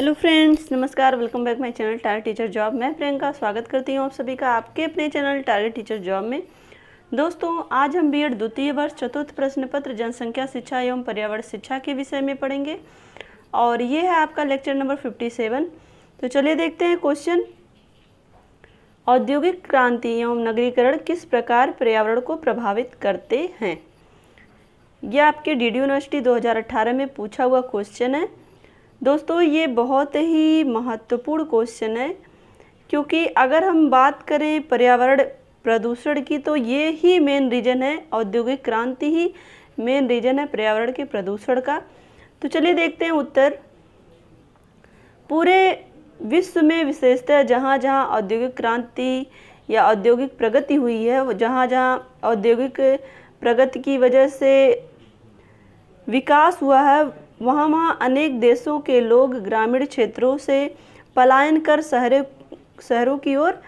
hello friends नमस्कार welcome back my channel target teacher job मैं प्रियंका स्वागत करती हूँ आप सभी का आपके अपने चैनल टारगेट टीचर जॉब में दोस्तों आज हम बीएड द्वितीय वर्ष चतुर्थ प्रश्न पत्र जनसंख्या शिक्षा एवं पर्यावरण शिक्षा के विषय में पढ़ेंगे और ये है आपका लेक्चर नंबर फिफ्टी सेवन तो चलिए देखते हैं क्वेश्चन औद्योगिक क्रांति एवं नगरीकरण किस प्रकार पर्यावरण को प्रभावित करते हैं यह आपके डी यूनिवर्सिटी 2018 में पूछा हुआ क्वेश्चन है दोस्तों ये बहुत ही महत्वपूर्ण क्वेश्चन है क्योंकि अगर हम बात करें पर्यावरण प्रदूषण की तो ये ही मेन रीज़न है औद्योगिक क्रांति ही मेन रीज़न है पर्यावरण के प्रदूषण का तो चलिए देखते हैं उत्तर पूरे विश्व में विशेषतः जहाँ जहाँ औद्योगिक क्रांति या औद्योगिक प्रगति हुई है जहाँ जहाँ औद्योगिक प्रगति की वजह से विकास हुआ है वहाँ वहाँ अनेक देशों के लोग ग्रामीण क्षेत्रों से पलायन कर शहर शहरों की ओर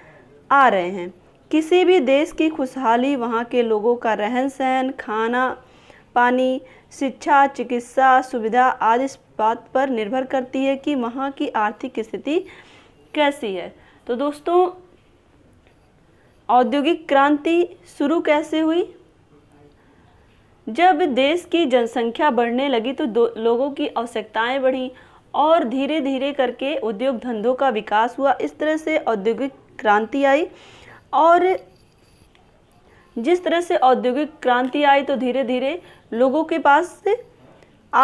आ रहे हैं किसी भी देश की खुशहाली वहाँ के लोगों का रहन सहन खाना पानी शिक्षा चिकित्सा सुविधा आदि इस बात पर निर्भर करती है कि वहाँ की आर्थिक स्थिति कैसी है तो दोस्तों औद्योगिक क्रांति शुरू कैसे हुई जब देश की जनसंख्या बढ़ने लगी तो लोगों की आवश्यकताएं बढ़ी और धीरे धीरे करके उद्योग धंधों का विकास हुआ इस तरह से औद्योगिक क्रांति आई और जिस तरह से औद्योगिक क्रांति आई तो धीरे धीरे लोगों के पास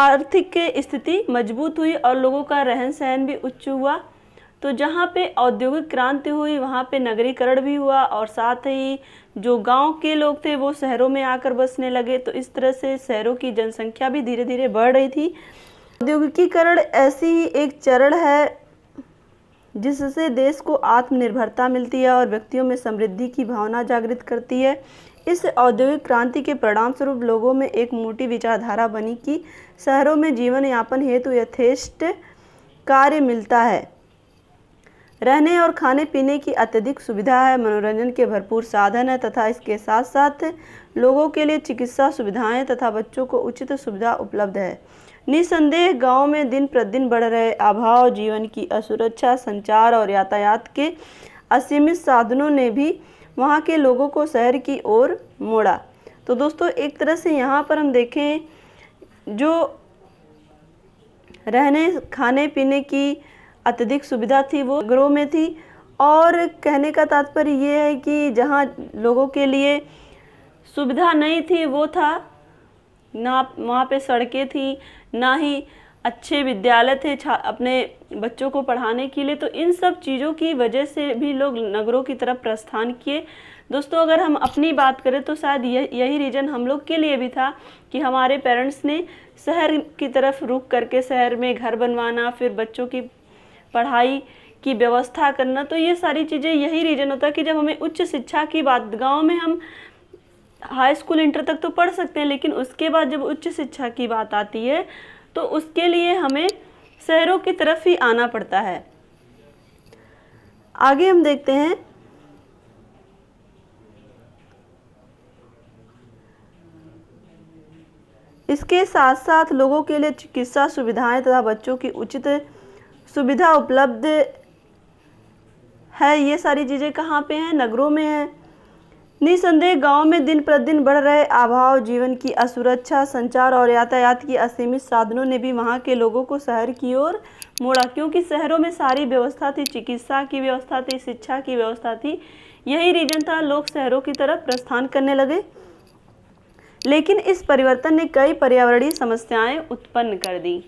आर्थिक स्थिति मजबूत हुई और लोगों का रहन सहन भी उच्च हुआ तो जहाँ पे औद्योगिक क्रांति हुई वहाँ पे नगरीकरण भी हुआ और साथ ही जो गांव के लोग थे वो शहरों में आकर बसने लगे तो इस तरह से शहरों की जनसंख्या भी धीरे धीरे बढ़ रही थी औद्योगिकीकरण ऐसी ही एक चरण है जिससे देश को आत्मनिर्भरता मिलती है और व्यक्तियों में समृद्धि की भावना जागृत करती है इस औद्योगिक क्रांति के परिणाम स्वरूप लोगों में एक मोटी विचारधारा बनी कि शहरों में जीवन यापन हेतु यथेष्ट कार्य मिलता है रहने और खाने पीने की अत्यधिक सुविधा है मनोरंजन के भरपूर साधन है तथा इसके साथ साथ लोगों के लिए चिकित्सा सुविधाएं तथा बच्चों को उचित सुविधा उपलब्ध है निसंदेह गांव में दिन प्रतिदिन बढ़ रहे अभाव जीवन की असुरक्षा संचार और यातायात के असीमित साधनों ने भी वहाँ के लोगों को शहर की ओर मोड़ा तो दोस्तों एक तरह से यहाँ पर हम देखें जो रहने खाने पीने की अत्यधिक सुविधा थी वो ग्रोह में थी और कहने का तात्पर्य ये है कि जहाँ लोगों के लिए सुविधा नहीं थी वो था ना वहाँ पे सड़कें थी ना ही अच्छे विद्यालय थे अपने बच्चों को पढ़ाने के लिए तो इन सब चीज़ों की वजह से भी लोग नगरों की तरफ प्रस्थान किए दोस्तों अगर हम अपनी बात करें तो शायद यही रीज़न हम लोग के लिए भी था कि हमारे पेरेंट्स ने शहर की तरफ रुक करके शहर में घर बनवाना फिर बच्चों की पढ़ाई की व्यवस्था करना तो ये सारी चीज़ें यही रीज़न होता है कि जब हमें उच्च शिक्षा की बात गाँव में हम हाई स्कूल इंटर तक तो पढ़ सकते हैं लेकिन उसके बाद जब उच्च शिक्षा की बात आती है तो उसके लिए हमें शहरों की तरफ ही आना पड़ता है आगे हम देखते हैं इसके साथ साथ लोगों के लिए चिकित्सा सुविधाएं तथा बच्चों की उचित सुविधा उपलब्ध है ये सारी चीज़ें कहाँ पे हैं नगरों में हैं निसंदेह गांव में दिन प्रतिदिन बढ़ रहे अभाव जीवन की असुरक्षा संचार और यातायात की असीमित साधनों ने भी वहां के लोगों को शहर की ओर मोड़ा क्योंकि शहरों में सारी व्यवस्था थी चिकित्सा की व्यवस्था थी शिक्षा की व्यवस्था थी यही रीजन था लोग शहरों की तरफ प्रस्थान करने लगे लेकिन इस परिवर्तन ने कई पर्यावरणीय समस्याएं उत्पन्न कर दी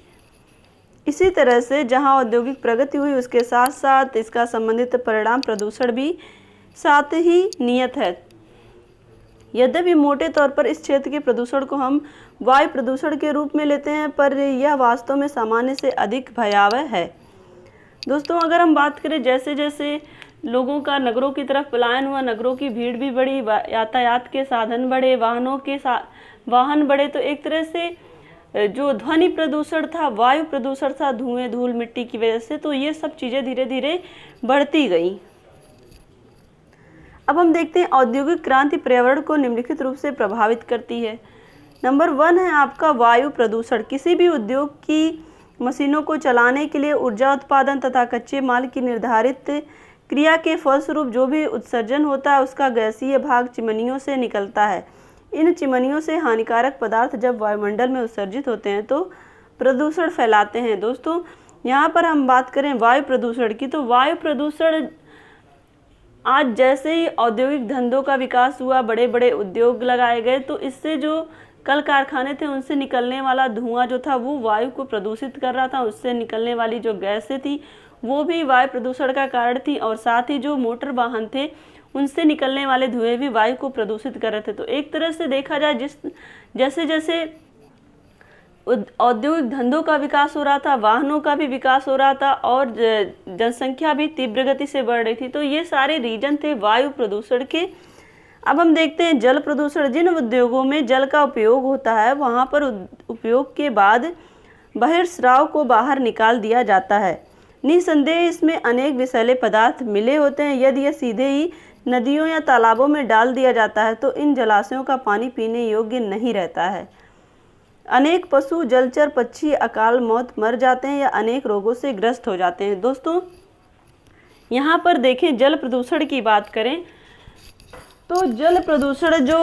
इसी तरह से जहां औद्योगिक प्रगति हुई उसके साथ साथ इसका संबंधित परिणाम प्रदूषण भी साथ ही नियत है यद्यपि मोटे तौर पर इस क्षेत्र के प्रदूषण को हम वायु प्रदूषण के रूप में लेते हैं पर यह वास्तव में सामान्य से अधिक भयावह है दोस्तों अगर हम बात करें जैसे जैसे लोगों का नगरों की तरफ पलायन हुआ नगरों की भीड़ भी बढ़ी यातायात के साधन बढ़े वाहनों के साथ वाहन बढ़े तो एक तरह से जो ध्वनि प्रदूषण था वायु प्रदूषण था धुएं धूल मिट्टी की वजह से तो ये सब चीज़ें धीरे धीरे बढ़ती गई अब हम देखते हैं औद्योगिक क्रांति पर्यावरण को निम्नलिखित रूप से प्रभावित करती है नंबर वन है आपका वायु प्रदूषण किसी भी उद्योग की मशीनों को चलाने के लिए ऊर्जा उत्पादन तथा कच्चे माल की निर्धारित क्रिया के फलस्वरूप जो भी उत्सर्जन होता है उसका गैसीय भाग चिमनियों से निकलता है इन चिमनियों से हानिकारक पदार्थ जब वायुमंडल में उत्सर्जित होते हैं तो प्रदूषण फैलाते हैं दोस्तों यहाँ पर हम बात करें वायु प्रदूषण की तो वायु प्रदूषण आज जैसे ही औद्योगिक धंधों का विकास हुआ बड़े बड़े उद्योग लगाए गए तो इससे जो कल कारखाने थे उनसे निकलने वाला धुआं जो था वो वायु को प्रदूषित कर रहा था उससे निकलने वाली जो गैसें थी वो भी वायु प्रदूषण का कारण थी और साथ ही जो मोटर वाहन थे उनसे निकलने वाले धुएं भी वायु को प्रदूषित कर रहे थे तो एक तरह से देखा जाए जिस जैसे जैसे औद्योगिक धंधों का विकास हो रहा था वाहनों का भी विकास हो रहा था और जनसंख्या भी तीव्र गति से बढ़ रही थी तो ये सारे रीजन थे वायु प्रदूषण के अब हम देखते हैं जल प्रदूषण जिन उद्योगों में जल का उपयोग होता है वहाँ पर उपयोग के बाद बहिर्स्राव को बाहर निकाल दिया जाता है निसंदेह इसमें अनेक विषैले पदार्थ मिले होते हैं यदि यह सीधे ही नदियों या तालाबों में डाल दिया जाता है तो इन जलाशयों का पानी पीने योग्य नहीं रहता है अनेक पशु जलचर पक्षी अकाल मौत मर जाते हैं या अनेक रोगों से ग्रस्त हो जाते हैं दोस्तों यहाँ पर देखें जल प्रदूषण की बात करें तो जल प्रदूषण जो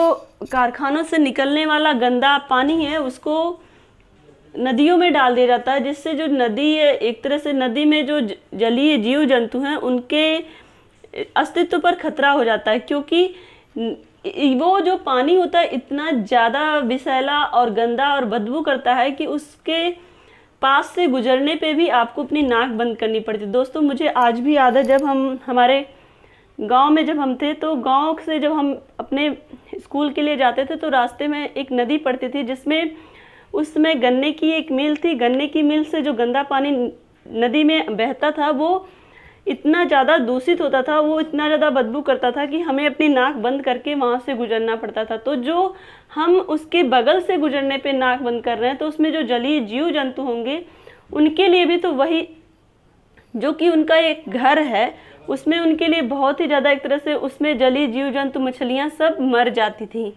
कारखानों से निकलने वाला गंदा पानी है उसको नदियों में डाल दिया जाता है जिससे जो नदी है एक तरह से नदी में जो जलीय जीव जंतु हैं उनके अस्तित्व पर खतरा हो जाता है क्योंकि वो जो पानी होता है इतना ज़्यादा विसैला और गंदा और बदबू करता है कि उसके पास से गुजरने पे भी आपको अपनी नाक बंद करनी पड़ती दोस्तों मुझे आज भी याद है जब हम हमारे गांव में जब हम थे तो गांव से जब हम अपने स्कूल के लिए जाते थे तो रास्ते में एक नदी पड़ती थी जिसमें उसमें गन्ने की एक मिल थी गन्ने की मिल से जो गंदा पानी नदी में बहता था वो इतना ज़्यादा दूषित होता था वो इतना ज़्यादा बदबू करता था कि हमें अपनी नाक बंद करके वहाँ से गुजरना पड़ता था तो जो हम उसके बगल से गुजरने पे नाक बंद कर रहे हैं तो उसमें जो जलीय जीव जंतु होंगे उनके लिए भी तो वही जो कि उनका एक घर है उसमें उनके लिए बहुत ही ज़्यादा एक तरह से उसमें जलीय जीव जंतु मछलियाँ सब मर जाती थी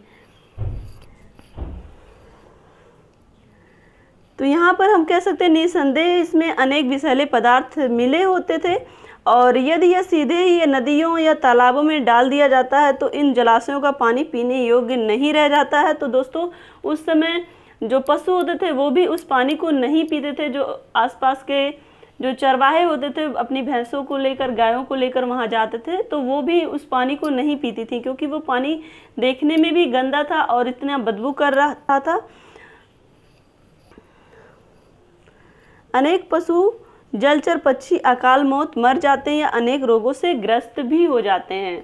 तो यहाँ पर हम कह सकते हैं निसंदेह इसमें अनेक विषैले पदार्थ मिले होते थे और यदि यह सीधे ही ये नदियों या तालाबों में डाल दिया जाता है तो इन जलाशयों का पानी पीने योग्य नहीं रह जाता है तो दोस्तों उस समय जो पशु होते थे वो भी उस पानी को नहीं पीते थे जो आसपास के जो चरवाहे होते थे अपनी भैंसों को लेकर गायों को लेकर वहाँ जाते थे तो वो भी उस पानी को नहीं पीती थी क्योंकि वो पानी देखने में भी गंदा था और इतना बदबू कर रहा था अनेक पशु जलचर पक्षी अकाल मौत मर जाते हैं या अनेक रोगों से ग्रस्त भी हो जाते हैं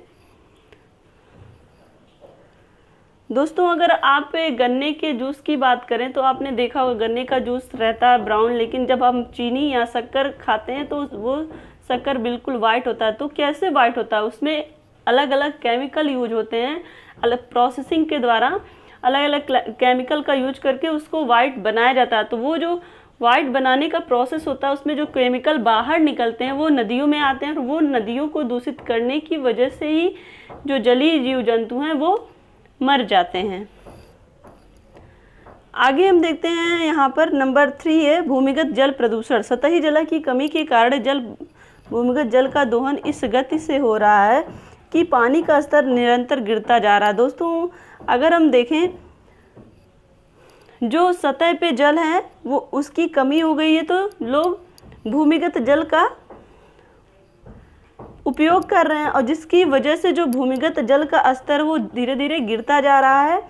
दोस्तों अगर आप गन्ने के जूस की बात करें तो आपने देखा होगा गन्ने का जूस रहता है ब्राउन लेकिन जब हम चीनी या शक्कर खाते हैं तो वो शक्कर बिल्कुल वाइट होता है तो कैसे वाइट होता है उसमें अलग अलग केमिकल यूज होते हैं अलग प्रोसेसिंग के द्वारा अलग अलग केमिकल का यूज करके उसको वाइट बनाया जाता है तो वो जो वाइट बनाने का प्रोसेस होता है उसमें जो केमिकल बाहर निकलते हैं वो नदियों में आते हैं और वो नदियों को दूषित करने की वजह से ही जो जलीय जीव जंतु हैं वो मर जाते हैं आगे हम देखते हैं यहाँ पर नंबर थ्री है भूमिगत जल प्रदूषण सतही जल की कमी के कारण जल भूमिगत जल का दोहन इस गति से हो रहा है कि पानी का स्तर निरंतर गिरता जा रहा है दोस्तों अगर हम देखें जो सतह पे जल है वो उसकी कमी हो गई है तो लोग भूमिगत जल का उपयोग कर रहे हैं और जिसकी वजह से जो भूमिगत जल का स्तर वो धीरे धीरे गिरता जा रहा है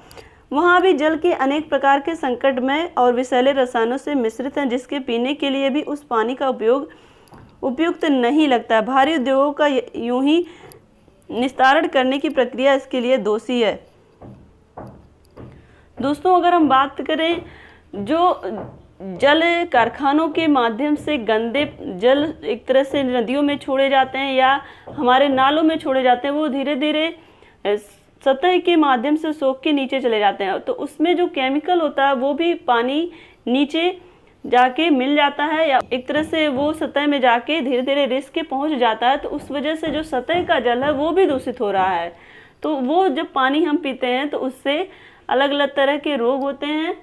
वहाँ भी जल के अनेक प्रकार के संकटमय और विषैले रसायनों से मिश्रित हैं जिसके पीने के लिए भी उस पानी का उपयोग उपयुक्त नहीं लगता भारी उद्योगों का यूं ही निस्तारण करने की प्रक्रिया इसके लिए दोषी है दोस्तों अगर हम बात करें जो जल कारखानों के माध्यम से गंदे जल एक तरह से नदियों में छोड़े जाते हैं या हमारे नालों में छोड़े जाते हैं वो धीरे धीरे सतह के माध्यम से सोख के नीचे चले जाते हैं तो उसमें जो केमिकल होता है वो भी पानी नीचे जाके मिल जाता है या एक तरह से वो सतह में जाके धीरे धीरे रिस के पहुंच जाता है तो उस वजह से जो सतह का जल है वो भी दूषित हो रहा है तो वो जब पानी हम पीते हैं तो उससे अलग अलग तरह के रोग होते हैं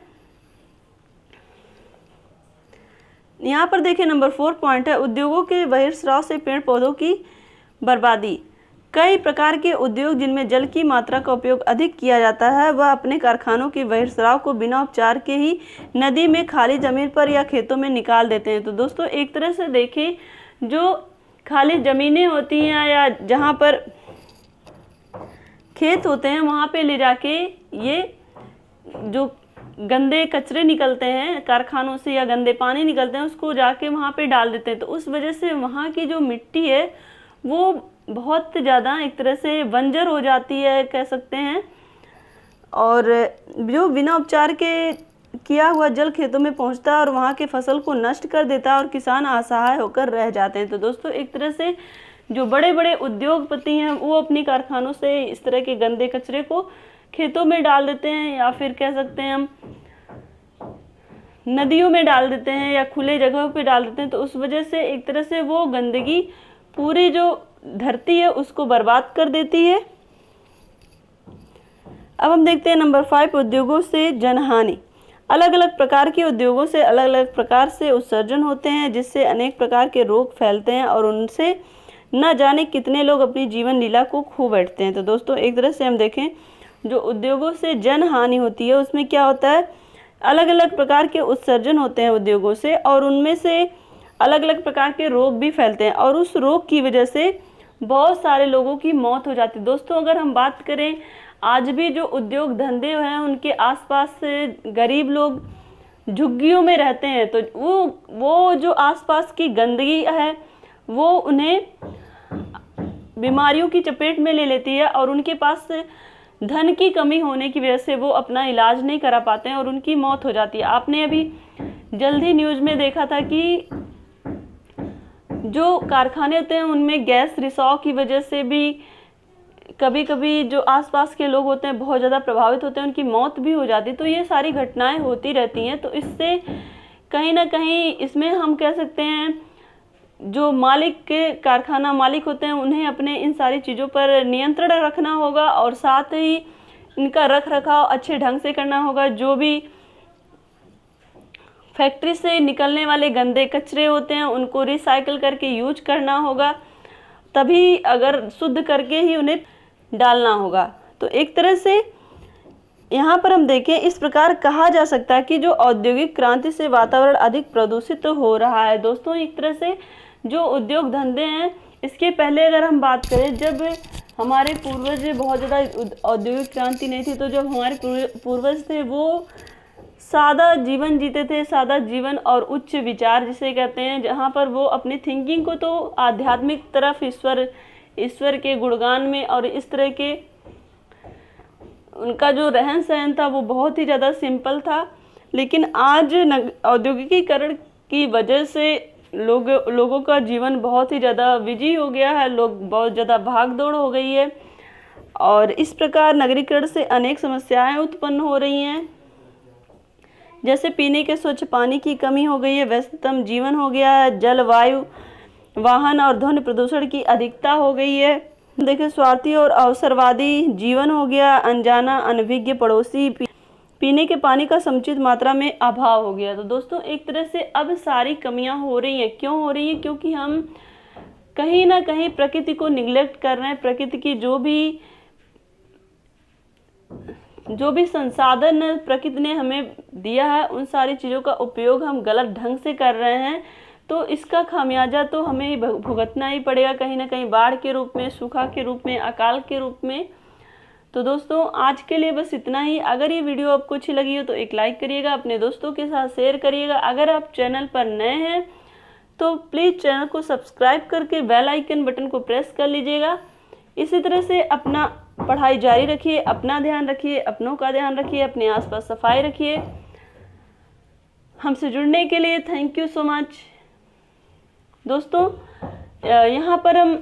यहाँ पर देखिए नंबर फोर पॉइंट है उद्योगों के बहिर्स्राव से पेड़ पौधों की बर्बादी कई प्रकार के उद्योग जिनमें जल की मात्रा का उपयोग अधिक किया जाता है वह अपने कारखानों के बहिर्स्राव को बिना उपचार के ही नदी में खाली ज़मीन पर या खेतों में निकाल देते हैं तो दोस्तों एक तरह से देखें जो खाली ज़मीनें होती हैं या जहाँ पर खेत होते हैं वहाँ पे ले जाके ये जो गंदे कचरे निकलते हैं कारखानों से या गंदे पानी निकलते हैं उसको जाके वहाँ पे डाल देते हैं तो उस वजह से वहाँ की जो मिट्टी है वो बहुत ज़्यादा एक तरह से बंजर हो जाती है कह सकते हैं और जो बिना उपचार के किया हुआ जल खेतों में पहुंचता है और वहाँ के फसल को नष्ट कर देता है और किसान असहाय होकर रह जाते हैं तो दोस्तों एक तरह से जो बड़े बड़े उद्योगपति हैं वो अपनी कारखानों से इस तरह के गंदे कचरे को खेतों में डाल देते हैं या फिर कह सकते हैं हम नदियों में डाल देते हैं या खुले जगहों पे डाल देते हैं तो उस वजह से एक तरह से वो गंदगी पूरी जो धरती है उसको बर्बाद कर देती है अब हम देखते हैं नंबर फाइव उद्योगों से जनहानि अलग अलग प्रकार के उद्योगों से अलग अलग प्रकार से उत्सर्जन होते हैं जिससे अनेक प्रकार के रोग फैलते हैं और उनसे न जाने कितने लोग अपनी जीवन लीला को खो बैठते हैं तो दोस्तों एक तरह से हम देखें जो उद्योगों से जन हानि होती है उसमें क्या होता है अलग अलग प्रकार के उत्सर्जन होते हैं उद्योगों से और उनमें से अलग अलग प्रकार के रोग भी फैलते हैं और उस रोग की वजह से बहुत सारे लोगों की मौत हो जाती है दोस्तों अगर हम बात करें आज भी जो उद्योग धंधे हैं उनके आसपास गरीब लोग झुग्गियों में रहते हैं तो वो वो जो आसपास की गंदगी है वो उन्हें बीमारियों की चपेट में ले लेती है और उनके पास धन की कमी होने की वजह से वो अपना इलाज नहीं करा पाते हैं और उनकी मौत हो जाती है आपने अभी जल्दी न्यूज़ में देखा था कि जो कारखाने होते हैं उनमें गैस रिसाव की वजह से भी कभी कभी जो आसपास के लोग होते हैं बहुत ज़्यादा प्रभावित होते हैं उनकी मौत भी हो जाती तो ये सारी घटनाएं होती रहती हैं तो इससे कहीं ना कहीं इसमें हम कह सकते हैं जो मालिक के कारखाना मालिक होते हैं उन्हें अपने इन सारी चीज़ों पर नियंत्रण रखना होगा और साथ ही इनका रख रखाव अच्छे ढंग से करना होगा जो भी फैक्ट्री से निकलने वाले गंदे कचरे होते हैं उनको रिसाइकल करके यूज करना होगा तभी अगर शुद्ध करके ही उन्हें डालना होगा तो एक तरह से यहाँ पर हम देखें इस प्रकार कहा जा सकता है कि जो औद्योगिक क्रांति से वातावरण अधिक प्रदूषित तो हो रहा है दोस्तों एक तरह से जो उद्योग धंधे हैं इसके पहले अगर हम बात करें जब हमारे पूर्वज बहुत ज़्यादा औद्योगिक क्रांति नहीं थी तो जब हमारे पूर्वज थे वो सादा जीवन जीते थे सादा जीवन और उच्च विचार जिसे कहते हैं जहाँ पर वो अपनी थिंकिंग को तो आध्यात्मिक तरफ ईश्वर ईश्वर के गुणगान में और इस तरह के उनका जो रहन सहन था वो बहुत ही ज़्यादा सिंपल था लेकिन आज औद्योगिकीकरण की वजह से लोग लोगों का जीवन बहुत ही ज़्यादा बिजी हो गया है लोग बहुत ज़्यादा भाग दौड़ हो गई है और इस प्रकार नगरीकरण से अनेक समस्याएं उत्पन्न हो रही हैं जैसे पीने के स्वच्छ पानी की कमी हो गई है व्यस्तम जीवन हो गया है जलवायु वाहन और ध्वनि प्रदूषण की अधिकता हो गई है देखिए स्वार्थी और अवसरवादी जीवन हो गया अनजाना अनभिज्ञ पड़ोसी पीने के पानी का समुचित मात्रा में अभाव हो गया तो दोस्तों एक तरह से अब सारी कमियां हो रही हैं क्यों हो रही हैं क्योंकि हम कहीं ना कहीं प्रकृति को निग्लेक्ट कर रहे हैं प्रकृति की जो भी जो भी संसाधन प्रकृति ने हमें दिया है उन सारी चीज़ों का उपयोग हम गलत ढंग से कर रहे हैं तो इसका खामियाजा तो हमें भुगतना ही पड़ेगा कहीं ना कहीं बाढ़ के रूप में सूखा के रूप में अकाल के रूप में तो दोस्तों आज के लिए बस इतना ही अगर ये वीडियो आपको अच्छी लगी हो तो एक लाइक करिएगा अपने दोस्तों के साथ शेयर करिएगा अगर आप चैनल पर नए हैं तो प्लीज़ चैनल को सब्सक्राइब करके बेल आइकन बटन को प्रेस कर लीजिएगा इसी तरह से अपना पढ़ाई जारी रखिए अपना ध्यान रखिए अपनों का ध्यान रखिए अपने आसपास सफाई रखिए हमसे जुड़ने के लिए थैंक यू सो मच दोस्तों यहाँ पर हम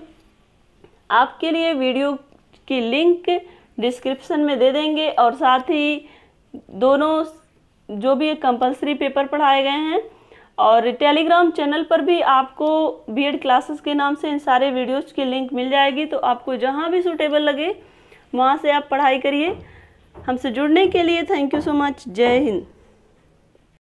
आपके लिए वीडियो की लिंक डिस्क्रिप्शन में दे देंगे और साथ ही दोनों जो भी कंपलसरी पेपर पढ़ाए गए हैं और टेलीग्राम चैनल पर भी आपको एड क्लासेस के नाम से इन सारे वीडियोस की लिंक मिल जाएगी तो आपको जहाँ भी सूटेबल लगे वहाँ से आप पढ़ाई करिए हमसे जुड़ने के लिए थैंक यू सो मच जय हिंद